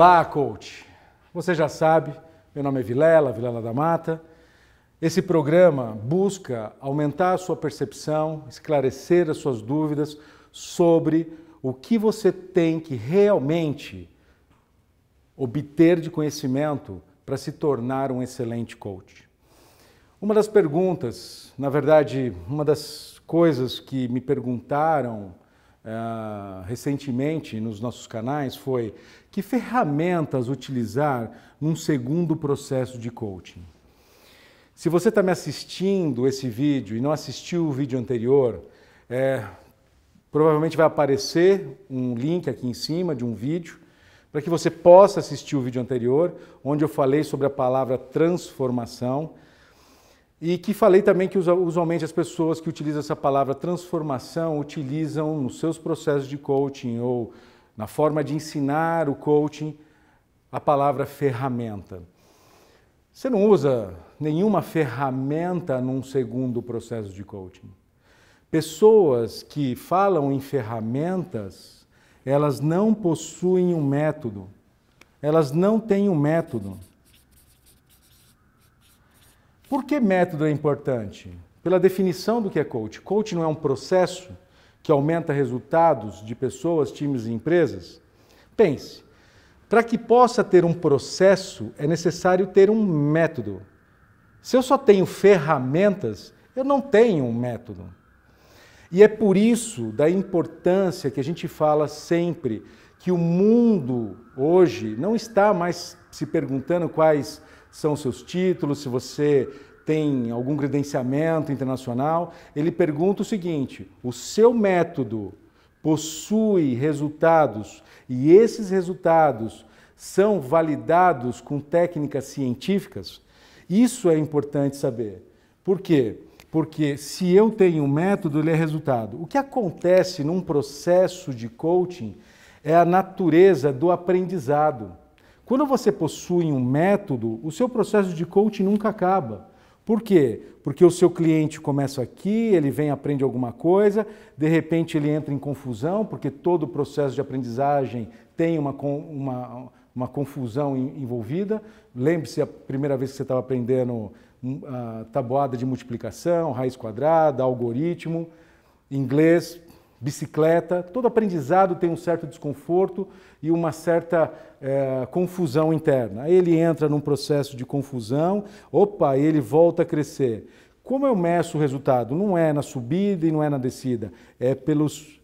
Olá, coach. Você já sabe, meu nome é Vilela, Vilela da Mata. Esse programa busca aumentar a sua percepção, esclarecer as suas dúvidas sobre o que você tem que realmente obter de conhecimento para se tornar um excelente coach. Uma das perguntas, na verdade, uma das coisas que me perguntaram é, recentemente nos nossos canais foi que ferramentas utilizar num segundo processo de coaching. Se você está me assistindo esse vídeo e não assistiu o vídeo anterior, é, provavelmente vai aparecer um link aqui em cima de um vídeo para que você possa assistir o vídeo anterior, onde eu falei sobre a palavra transformação e que falei também que usualmente as pessoas que utilizam essa palavra transformação utilizam nos seus processos de coaching ou na forma de ensinar o coaching a palavra ferramenta. Você não usa nenhuma ferramenta num segundo processo de coaching. Pessoas que falam em ferramentas, elas não possuem um método. Elas não têm um método. Por que método é importante? Pela definição do que é coach. Coach não é um processo que aumenta resultados de pessoas, times e empresas? Pense. Para que possa ter um processo, é necessário ter um método. Se eu só tenho ferramentas, eu não tenho um método. E é por isso da importância que a gente fala sempre que o mundo hoje não está mais se perguntando quais são seus títulos, se você tem algum credenciamento internacional, ele pergunta o seguinte: o seu método possui resultados e esses resultados são validados com técnicas científicas? Isso é importante saber. Por quê? Porque se eu tenho um método, ele é resultado. O que acontece num processo de coaching é a natureza do aprendizado. Quando você possui um método, o seu processo de coaching nunca acaba. Por quê? Porque o seu cliente começa aqui, ele vem, aprende alguma coisa, de repente ele entra em confusão, porque todo o processo de aprendizagem tem uma, uma, uma confusão envolvida. Lembre-se a primeira vez que você estava aprendendo hum, tabuada de multiplicação, raiz quadrada, algoritmo, inglês, bicicleta. Todo aprendizado tem um certo desconforto e uma certa é, confusão interna. Ele entra num processo de confusão, opa, ele volta a crescer. Como eu meço o resultado? Não é na subida e não é na descida, é pelos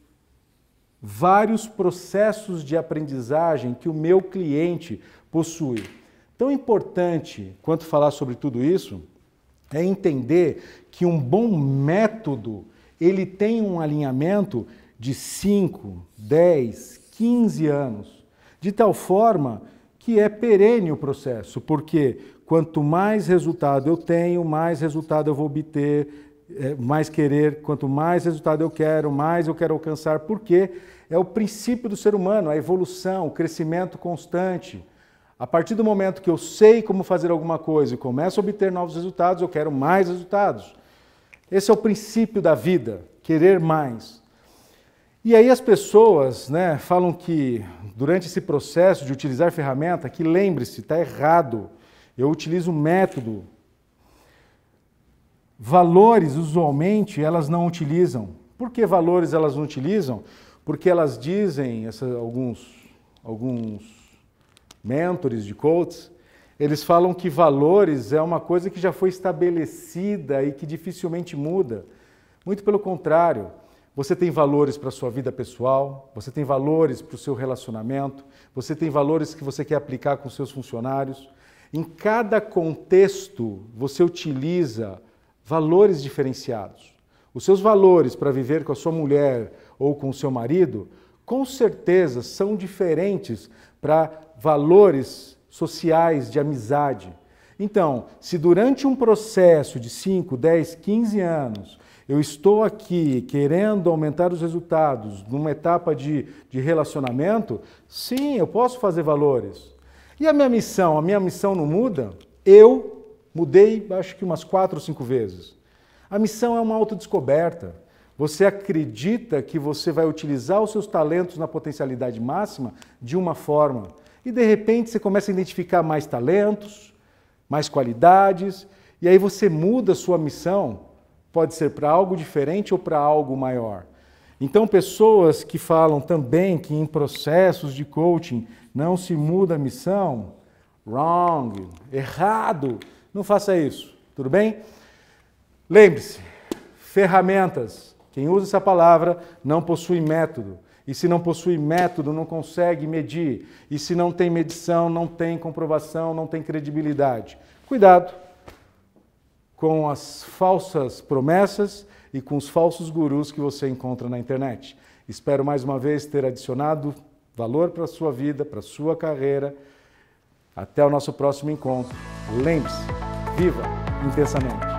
vários processos de aprendizagem que o meu cliente possui. Tão importante quanto falar sobre tudo isso é entender que um bom método ele tem um alinhamento de 5, 10, 15 anos, de tal forma que é perene o processo, porque quanto mais resultado eu tenho, mais resultado eu vou obter, eh, mais querer, quanto mais resultado eu quero, mais eu quero alcançar, porque é o princípio do ser humano, a evolução, o crescimento constante. A partir do momento que eu sei como fazer alguma coisa e começo a obter novos resultados, eu quero mais resultados. Esse é o princípio da vida, querer mais. E aí as pessoas né, falam que durante esse processo de utilizar ferramenta, que lembre-se, está errado. Eu utilizo método. Valores, usualmente, elas não utilizam. Por que valores elas não utilizam? Porque elas dizem, essa, alguns, alguns mentores de coaches, eles falam que valores é uma coisa que já foi estabelecida e que dificilmente muda. Muito pelo contrário, você tem valores para a sua vida pessoal, você tem valores para o seu relacionamento, você tem valores que você quer aplicar com seus funcionários. Em cada contexto, você utiliza valores diferenciados. Os seus valores para viver com a sua mulher ou com o seu marido, com certeza, são diferentes para valores sociais, de amizade. Então, se durante um processo de 5, 10, 15 anos eu estou aqui querendo aumentar os resultados numa etapa de, de relacionamento, sim, eu posso fazer valores. E a minha missão? A minha missão não muda? Eu mudei, acho que umas quatro ou cinco vezes. A missão é uma autodescoberta. Você acredita que você vai utilizar os seus talentos na potencialidade máxima de uma forma e de repente você começa a identificar mais talentos, mais qualidades, e aí você muda a sua missão, pode ser para algo diferente ou para algo maior. Então, pessoas que falam também que em processos de coaching não se muda a missão, wrong, errado, não faça isso, tudo bem? Lembre-se, ferramentas, quem usa essa palavra não possui método. E se não possui método, não consegue medir. E se não tem medição, não tem comprovação, não tem credibilidade. Cuidado com as falsas promessas e com os falsos gurus que você encontra na internet. Espero mais uma vez ter adicionado valor para a sua vida, para a sua carreira. Até o nosso próximo encontro. Lembre-se, viva intensamente.